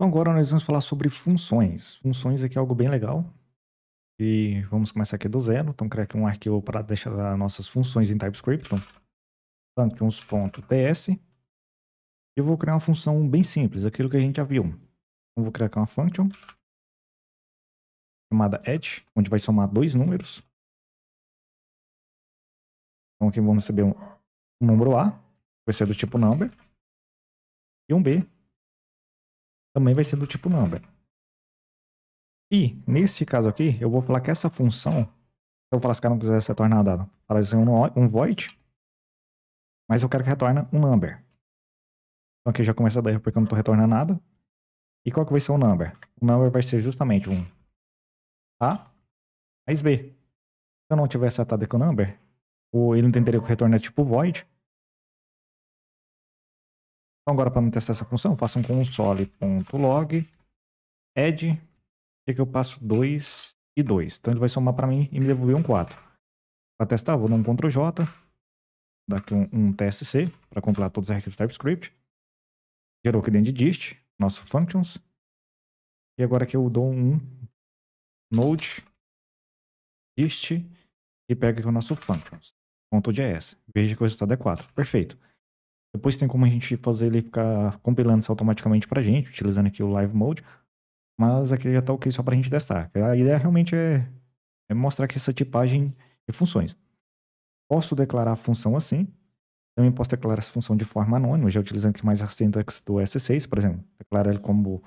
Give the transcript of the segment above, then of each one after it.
Então, agora nós vamos falar sobre funções. Funções aqui é algo bem legal. E vamos começar aqui do zero. Então, criar aqui um arquivo para deixar nossas funções em TypeScript. Então, functions.ts. Eu vou criar uma função bem simples, aquilo que a gente já viu. Então, vou criar aqui uma function chamada add, onde vai somar dois números. Então, aqui vamos receber um, número A, que vai ser do tipo number, e um B, também vai ser do tipo number. E, nesse caso aqui, eu vou falar que essa função, eu vou falar se cara não quiser ser tornada, para ela dizer um, um void, mas eu quero que retorne um number. Então aqui já começa daí, porque eu não estou retornando nada. E qual que vai ser o number? O number vai ser justamente um A mais B. Se eu não tiver setado aqui o number, ou ele não entenderia que o retorno é tipo void, então agora para me testar essa função, eu faço um console.log add, e aqui eu passo 2 e 2. Então ele vai somar para mim e me devolver um 4. Para testar, vou dar um Ctrl J, daqui um, um TSC para compilar todos os arquivos TypeScript. Gerou aqui dentro de dist, nosso functions. E agora aqui eu dou um node dist e pega aqui o nosso functions.js. Veja que o resultado é 4. Perfeito. Depois tem como a gente fazer ele ficar compilando isso automaticamente a gente, utilizando aqui o Live Mode. Mas aqui já está ok só para a gente testar. A ideia realmente é, é mostrar que essa tipagem de funções. Posso declarar a função assim. Também posso declarar essa função de forma anônima, já utilizando aqui mais a sintaxe do S6, por exemplo. Declaro ele como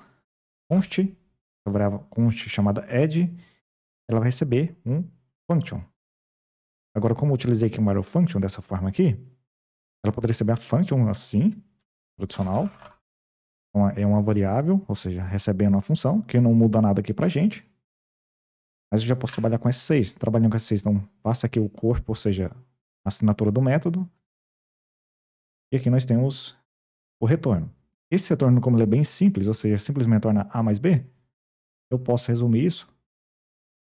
const, a variável const chamada add, ela vai receber um function. Agora, como eu utilizei aqui o arrow function dessa forma aqui, ela poderia receber a function assim, tradicional. é uma variável, ou seja, recebendo uma função, que não muda nada aqui pra gente. Mas eu já posso trabalhar com S6. Trabalhando com S6, então passa aqui o corpo, ou seja, a assinatura do método. E aqui nós temos o retorno. Esse retorno, como ele é bem simples, ou seja, simplesmente torna A mais B, eu posso resumir isso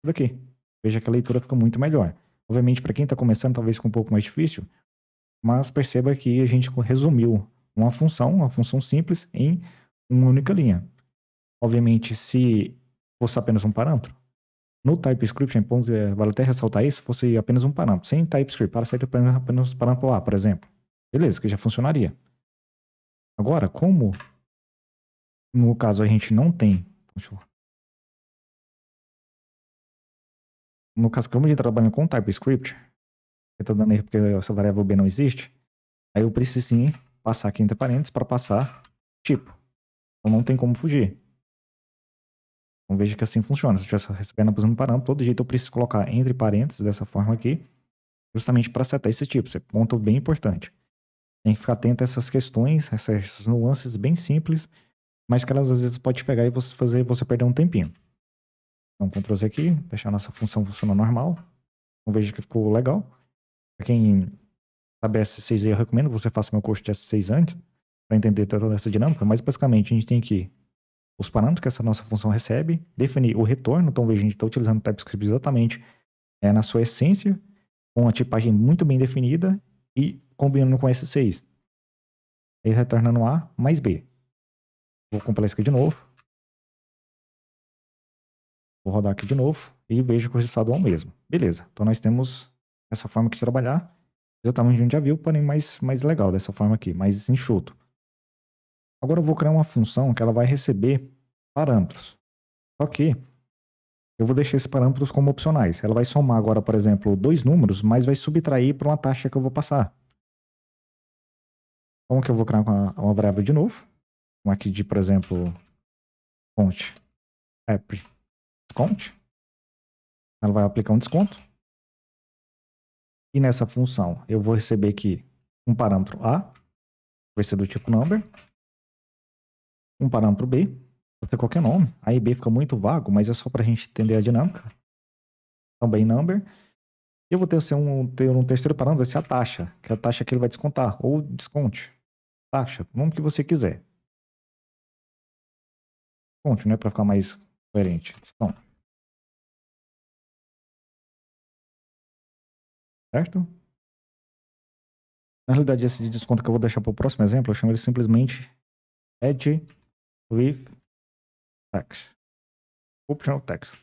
tudo aqui. Veja que a leitura fica muito melhor. Obviamente, para quem está começando, talvez fique um pouco mais difícil, mas perceba que a gente resumiu uma função, uma função simples, em uma única linha. Obviamente, se fosse apenas um parâmetro, no TypeScript, vale até ressaltar isso, fosse apenas um parâmetro, sem TypeScript, para ser apenas um parâmetro A, por exemplo. Beleza, que já funcionaria. Agora, como no caso a gente não tem. No caso, como a gente trabalha com TypeScript, está dando erro porque essa variável b não existe, aí eu preciso sim passar aqui entre parênteses para passar tipo. Então não tem como fugir. Então veja que assim funciona. Se eu estivesse recebendo por um parâmetro, todo jeito eu preciso colocar entre parênteses dessa forma aqui, justamente para setar esse tipo. Esse é ponto bem importante. Tem que ficar atento a essas questões, essas nuances bem simples, mas que elas às vezes pode pegar e você fazer você perder um tempinho. Então, Ctrl Z aqui, deixar nossa função funcionar normal. Então veja que ficou legal. Pra quem sabe S6 eu recomendo que você faça meu curso de S6 antes, para entender toda essa dinâmica, mas basicamente a gente tem aqui os parâmetros que essa nossa função recebe, definir o retorno, então veja, a gente está utilizando o TypeScript exatamente é, na sua essência, com a tipagem muito bem definida e combinando com S6. Aí retornando A mais B. Vou compilar isso aqui de novo. Vou rodar aqui de novo e veja que o resultado é o mesmo. Beleza, então nós temos essa forma de trabalhar. Exatamente onde já viu, porém mais, mais legal dessa forma aqui, mais enxuto. Agora eu vou criar uma função que ela vai receber parâmetros. Só que eu vou deixar esses parâmetros como opcionais. Ela vai somar agora, por exemplo, dois números, mas vai subtrair para uma taxa que eu vou passar. Como que eu vou criar uma, uma variável de novo? Uma aqui de, por exemplo, fonte app desconto. Ela vai aplicar um desconto. E nessa função, eu vou receber aqui um parâmetro A, vai ser do tipo number, um parâmetro B, pode ser qualquer nome. A e B fica muito vago, mas é só para a gente entender a dinâmica. Também number. E eu vou ter, assim, um, ter um terceiro parâmetro, vai ser a taxa, que é a taxa que ele vai descontar, ou desconte. Taxa, nome que você quiser. Desconte, né, para ficar mais coerente. Desconto. Certo? Na realidade, esse de desconto que eu vou deixar para o próximo exemplo, eu chamo ele simplesmente Edge with Tax. Optional Tax. Ou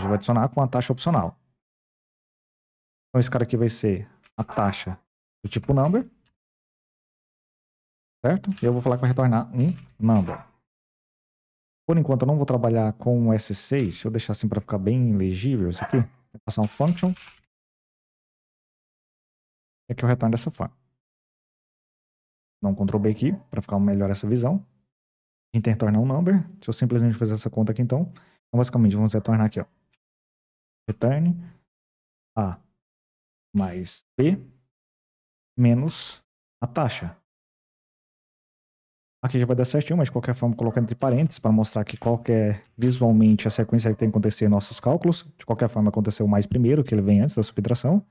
seja, vai adicionar com a taxa opcional. Então, esse cara aqui vai ser a taxa do tipo number. Certo? E eu vou falar que vai retornar um number. Por enquanto, eu não vou trabalhar com o S6. Deixa eu deixar assim para ficar bem legível isso aqui. Vou passar um function. E aqui eu retorno dessa forma. Dá um Ctrl B aqui, para ficar melhor essa visão. A gente retorna um number. Se eu simplesmente fazer essa conta aqui, então, então basicamente, vamos retornar aqui, ó. Return A mais B menos a taxa. Aqui já vai dar certinho, mas de qualquer forma colocar entre parênteses para mostrar que qualquer visualmente a sequência que tem que acontecer em nossos cálculos. De qualquer forma aconteceu mais primeiro, que ele vem antes da subtração.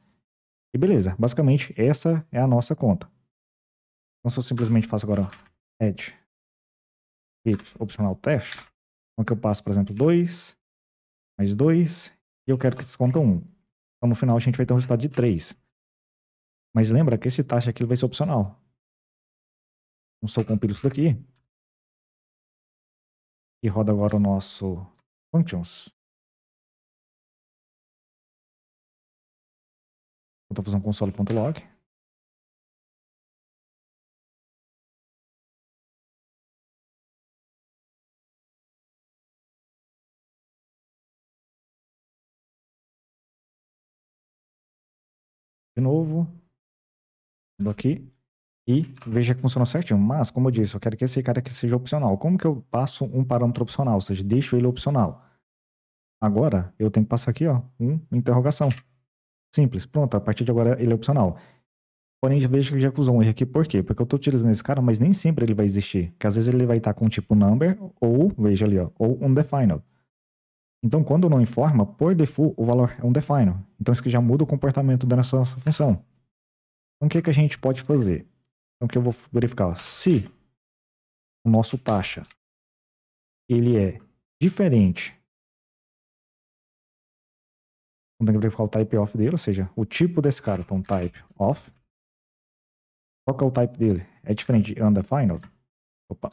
E beleza, basicamente essa é a nossa conta. Então se eu simplesmente faço agora add e opcional teste, então que eu passo, por exemplo, 2, mais 2, e eu quero que desconta 1. Um. Então no final a gente vai ter um resultado de 3. Mas lembra que esse taxa aqui vai ser opcional. Então, se eu isso daqui, e roda agora o nosso functions. Vou fazer um console.log. De novo. aqui e veja que funcionou certinho. Mas, como eu disse, eu quero que esse cara aqui seja opcional. Como que eu passo um parâmetro opcional? Ou seja, deixo ele opcional. Agora, eu tenho que passar aqui, ó, um interrogação. Simples, pronto, a partir de agora ele é opcional. Porém, veja que já acusou um erro aqui, por quê? Porque eu estou utilizando esse cara, mas nem sempre ele vai existir. Porque às vezes ele vai estar com tipo number ou, veja ali, ó, ou undefined. Então, quando não informa, por default, o valor é undefined. Então, isso que já muda o comportamento da nossa função. Então, o que, que a gente pode fazer? Então, o que eu vou verificar? Ó, se o nosso taxa ele é diferente. Então, tem que verificar o type off dele, ou seja, o tipo desse cara. Então, type off. Qual que é o type dele? É diferente de undefined? Opa,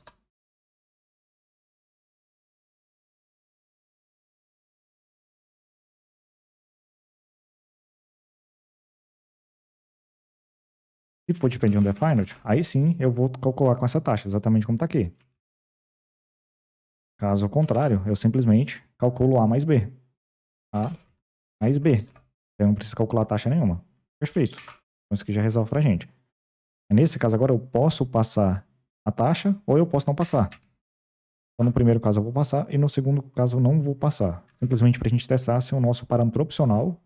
Se for dependent definite, aí sim eu vou calcular com essa taxa, exatamente como está aqui. Caso contrário, eu simplesmente calculo A mais B. A mais B. Eu não preciso calcular taxa nenhuma. Perfeito. Então isso aqui já resolve a gente. Nesse caso agora eu posso passar a taxa ou eu posso não passar. Então, no primeiro caso eu vou passar e no segundo caso eu não vou passar. Simplesmente para a gente testar se o nosso parâmetro opcional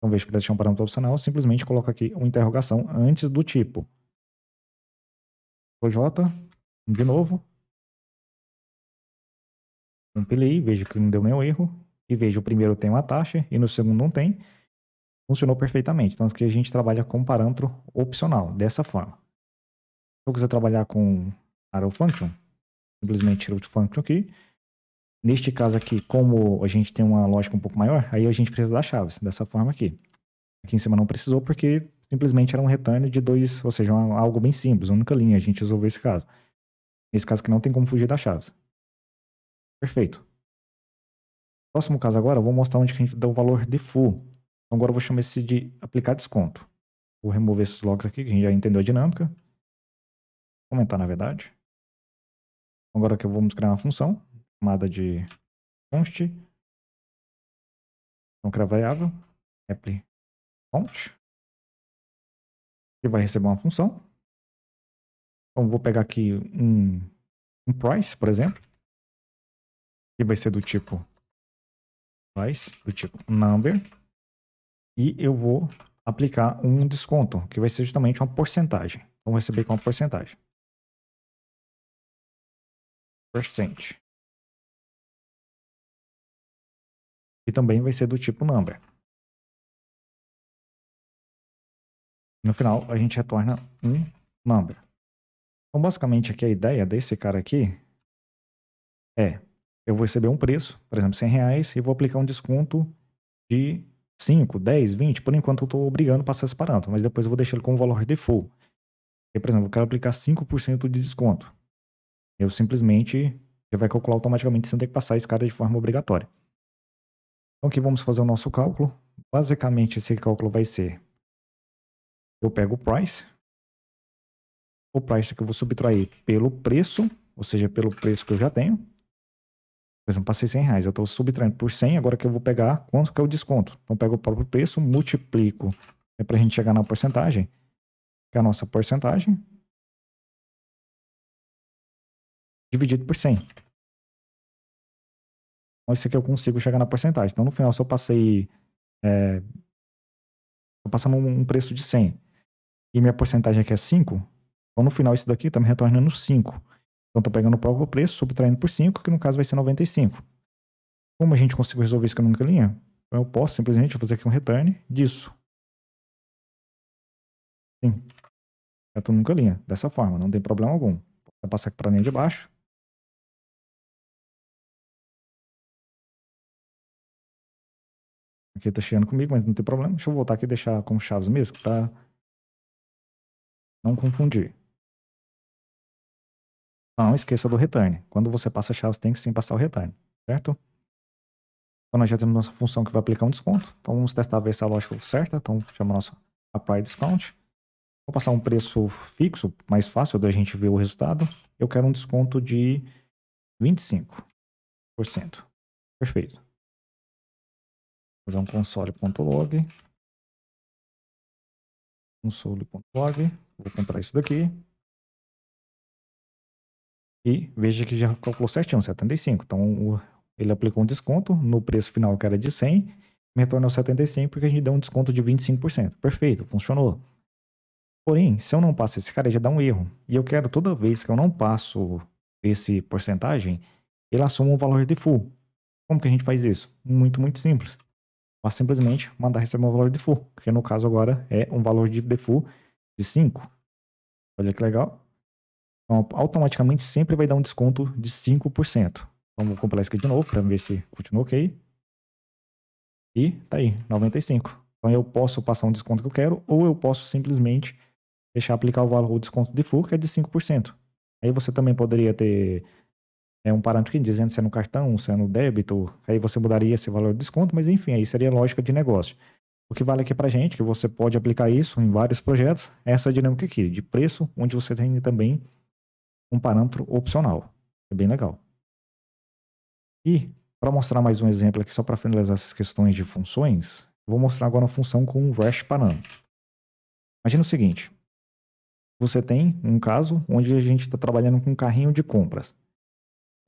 então vejo que ele deixa um parâmetro opcional, simplesmente coloco aqui uma interrogação antes do tipo. OJ, de novo. Compilei, vejo que não deu nenhum erro. E vejo o primeiro tem uma taxa e no segundo não tem. Funcionou perfeitamente. Então aqui a gente trabalha com parâmetro opcional, dessa forma. Se eu quiser trabalhar com arrow function, simplesmente tiro o function aqui Neste caso aqui, como a gente tem uma lógica um pouco maior, aí a gente precisa das chaves, dessa forma aqui. Aqui em cima não precisou porque simplesmente era um retângulo de dois, ou seja, uma, algo bem simples, única linha, a gente resolveu esse caso. Nesse caso que não tem como fugir das chaves. Perfeito. Próximo caso agora, eu vou mostrar onde que a gente dá o valor de full. Então agora eu vou chamar esse de aplicar desconto. Vou remover esses logs aqui, que a gente já entendeu a dinâmica. Vou comentar, na verdade. Agora que vamos criar uma função chamada de const, contra variável, apply const, que vai receber uma função. Então, vou pegar aqui um, um price, por exemplo, que vai ser do tipo price, do tipo number, e eu vou aplicar um desconto, que vai ser justamente uma porcentagem. Então, Vamos receber com uma porcentagem. Percent. que também vai ser do tipo number. No final, a gente retorna um number. Então, basicamente, aqui a ideia desse cara aqui é, eu vou receber um preço, por exemplo, 100 reais, e vou aplicar um desconto de 5, 10, 20. Por enquanto, eu estou obrigando a passar esse parâmetro, mas depois eu vou deixar ele com o valor default. E, por exemplo, eu quero aplicar 5% de desconto. Eu simplesmente, ele vai calcular automaticamente, sem ter que passar esse cara de forma obrigatória. Então aqui vamos fazer o nosso cálculo. Basicamente esse cálculo vai ser, eu pego o price, o price que eu vou subtrair pelo preço, ou seja, pelo preço que eu já tenho. Por exemplo, passei 100 reais, eu estou subtraindo por 100, agora que eu vou pegar quanto que é o desconto. Então pego o próprio preço, multiplico, é para a gente chegar na porcentagem, que é a nossa porcentagem, dividido por 100. Então, isso aqui eu consigo chegar na porcentagem. Então, no final, se eu passei. É, passando um preço de 100 e minha porcentagem aqui é 5, então no final isso daqui está me retornando 5. Então estou pegando o próprio preço, subtraindo por 5, que no caso vai ser 95. Como a gente conseguiu resolver isso com a única linha? Então eu posso simplesmente fazer aqui um return disso. Sim. É tudo nunca linha, dessa forma, não tem problema algum. Vou passar aqui para a linha de baixo. Aqui tá chegando comigo, mas não tem problema. Deixa eu voltar aqui e deixar como chaves mesmo, pra tá não confundir. Não esqueça do return. Quando você passa chaves, tem que sim passar o return, certo? Então nós já temos nossa função que vai aplicar um desconto. Então vamos testar ver se a lógica é certa. Então chama nosso apply discount. Vou passar um preço fixo, mais fácil da gente ver o resultado. Eu quero um desconto de 25%. Perfeito fazer um console.log. Console.log. Vou comprar isso daqui. E veja que já calculou certinho, 75. Então, ele aplicou um desconto no preço final que era de 100, me retornou 75 porque a gente deu um desconto de 25%. Perfeito, funcionou. Porém, se eu não passo esse cara, já dá um erro. E eu quero toda vez que eu não passo esse porcentagem, ele assuma um valor de full. Como que a gente faz isso? Muito, muito simples. Mas simplesmente mandar receber um valor de full, que no caso agora é um valor de default de 5. Olha que legal. Então, automaticamente sempre vai dar um desconto de 5%. Vamos compilar isso aqui de novo para ver se continua ok. E tá aí, 95. Então eu posso passar um desconto que eu quero ou eu posso simplesmente deixar aplicar o valor do desconto de full, que é de 5%. Aí você também poderia ter é um parâmetro que dizendo né, se é no cartão, se é no débito, aí você mudaria esse valor de desconto, mas enfim, aí seria lógica de negócio. O que vale aqui para gente, que você pode aplicar isso em vários projetos, é essa dinâmica aqui de preço, onde você tem também um parâmetro opcional. É bem legal. E para mostrar mais um exemplo aqui, só para finalizar essas questões de funções, vou mostrar agora uma função com um REST parâmetro. Imagina o seguinte, você tem um caso onde a gente está trabalhando com um carrinho de compras.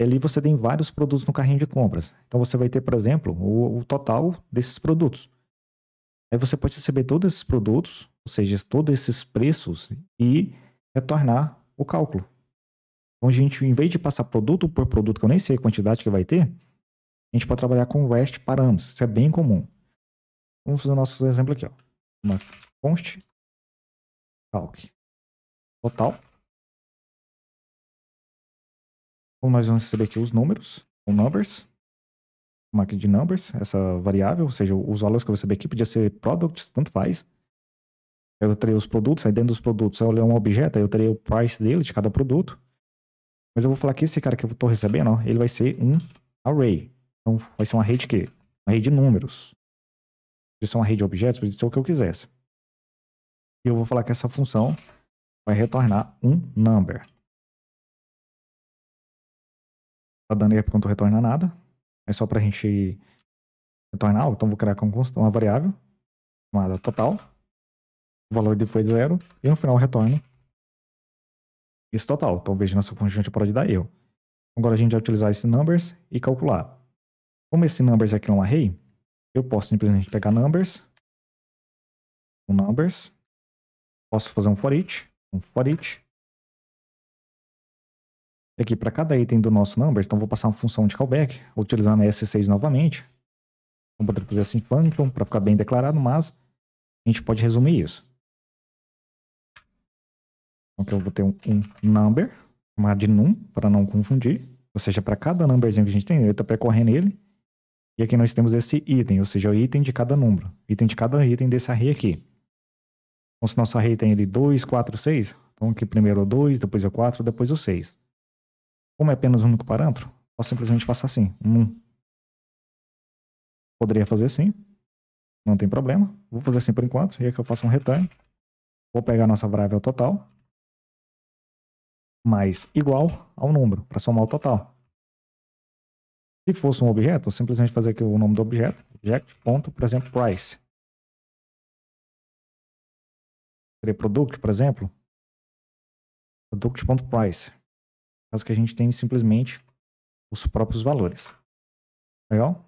E ali você tem vários produtos no carrinho de compras. Então você vai ter, por exemplo, o, o total desses produtos. Aí você pode receber todos esses produtos, ou seja, todos esses preços e retornar o cálculo. Então a gente, em vez de passar produto por produto, que eu nem sei a quantidade que vai ter, a gente pode trabalhar com REST parâmetros. Isso é bem comum. Vamos fazer o nosso exemplo aqui. Ó. Uma const calc total Então nós vamos receber aqui os números, o numbers, máquina de numbers, essa variável, ou seja, os valores que eu vou receber aqui podia ser products, tanto faz. Eu terei os produtos, aí dentro dos produtos eu olhei um objeto, aí eu terei o price dele, de cada produto. Mas eu vou falar que esse cara que eu estou recebendo, ó, ele vai ser um array. Então vai ser uma rede que Uma rede de números. Podia ser uma rede de objetos, podia ser o que eu quisesse. E eu vou falar que essa função vai retornar um number. tá dando gap quando retorna nada. É só pra gente retornar. Então vou criar uma variável chamada total. O valor de foi zero. E no final retorno esse total. Então veja nossa conjunta pode dar eu Agora a gente vai utilizar esse numbers e calcular. Como esse numbers aqui é um array, eu posso simplesmente pegar numbers, um numbers, posso fazer um for each, um for each, aqui é para cada item do nosso numbers, então vou passar uma função de callback, utilizando a S6 novamente. Vamos poder fazer assim function para ficar bem declarado, mas a gente pode resumir isso. Então eu vou ter um, um number, chamado de num, para não confundir. Ou seja, para cada numberzinho que a gente tem, ele está percorrendo ele. E aqui nós temos esse item, ou seja, é o item de cada número. Item de cada item desse array aqui. Então se nosso array tem ele 2, 4, 6, então aqui primeiro é o 2, depois o 4, depois o 6. Como é apenas um único parâmetro, posso simplesmente passar assim, um. Poderia fazer assim, não tem problema. Vou fazer assim por enquanto, e aqui eu faço um return. Vou pegar a nossa variável total, mais igual ao número, para somar o total. Se fosse um objeto, eu simplesmente fazer aqui o nome do objeto, object, ponto, por exemplo, price. Seria product, por exemplo, product.price caso que a gente tenha simplesmente os próprios valores. Legal?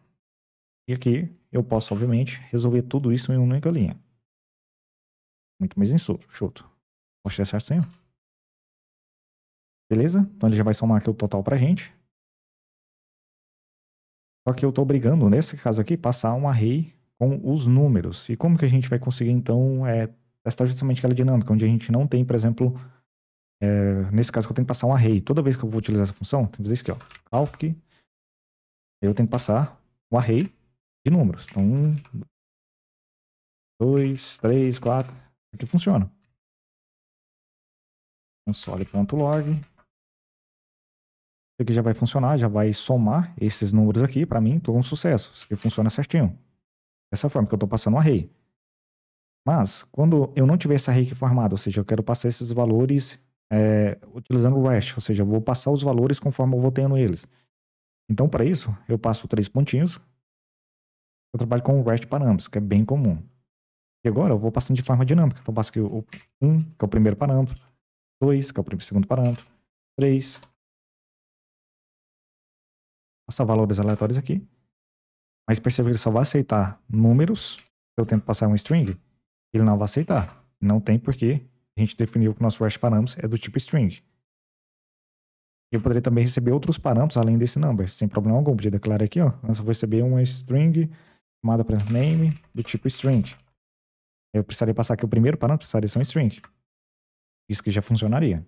E aqui eu posso, obviamente, resolver tudo isso em uma única linha. Muito mais enxuto. Posso ser certo, senhor? Beleza? Então ele já vai somar aqui o total pra gente. Só que eu estou obrigando, nesse caso aqui, passar um array com os números. E como que a gente vai conseguir, então, é, testar justamente aquela dinâmica, onde a gente não tem, por exemplo, é, nesse caso que eu tenho que passar um array. Toda vez que eu vou utilizar essa função, tem que fazer isso aqui, ó. Calc. Eu tenho que passar um array de números. Então, um, dois, três, quatro. Isso aqui funciona. Console.log. Isso aqui já vai funcionar, já vai somar esses números aqui. Para mim, estou um sucesso. Isso aqui funciona certinho. Dessa forma, que eu estou passando um array. Mas, quando eu não tiver esse array aqui formado, ou seja, eu quero passar esses valores é, utilizando o REST, ou seja, eu vou passar os valores conforme eu vou tendo eles. Então, para isso, eu passo três pontinhos. Eu trabalho com o REST parâmetros, que é bem comum. E agora eu vou passando de forma dinâmica. Então, eu passo aqui o 1, um, que é o primeiro parâmetro, 2, que é o segundo parâmetro, 3. Passar valores aleatórios aqui. Mas perceba que ele só vai aceitar números. Se eu tento passar um string, ele não vai aceitar. Não tem porquê a gente definiu que o nosso REST params é do tipo string. Eu poderia também receber outros parâmetros além desse number, sem problema algum. Podia declarar aqui, ó. Antes eu vou receber uma string chamada, por exemplo, name do tipo string. Eu precisaria passar aqui o primeiro parâmetro, precisaria ser um string. Isso que já funcionaria.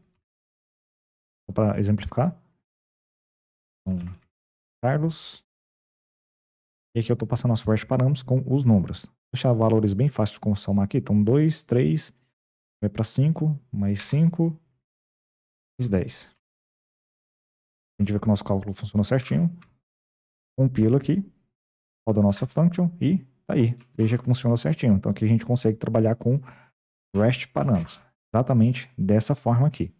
para exemplificar. Então, Carlos. E aqui eu estou passando nosso first parâmetros com os números. Vou deixar valores bem fáceis de consumar aqui. Então, 2, 3, Vai para 5, mais 5, mais 10. A gente vê que o nosso cálculo funcionou certinho. Compila aqui, roda a nossa function e tá aí. Veja que funcionou certinho. Então aqui a gente consegue trabalhar com REST parâmetros. Exatamente dessa forma aqui.